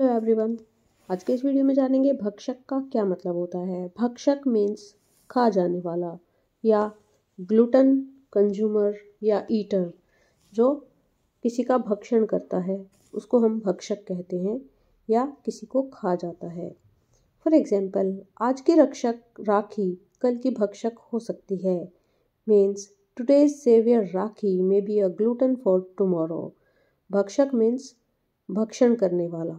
hello everyone आज के इस वीडियो में जानेंगे भक्षक का क्या मतलब होता है भक्षक मीन्स खा जाने वाला या ग्लूटन कंज्यूमर या ईटर जो किसी का भक्षण करता है उसको हम भक्षक कहते हैं या किसी को खा जाता है फॉर एग्जांपल आज की रक्षक राखी कल की भक्षक हो सकती है मीन्स टुडेज सेवियर राखी may be a glutton for tomorrow भक्षक मीन्स भक्षण करने वाला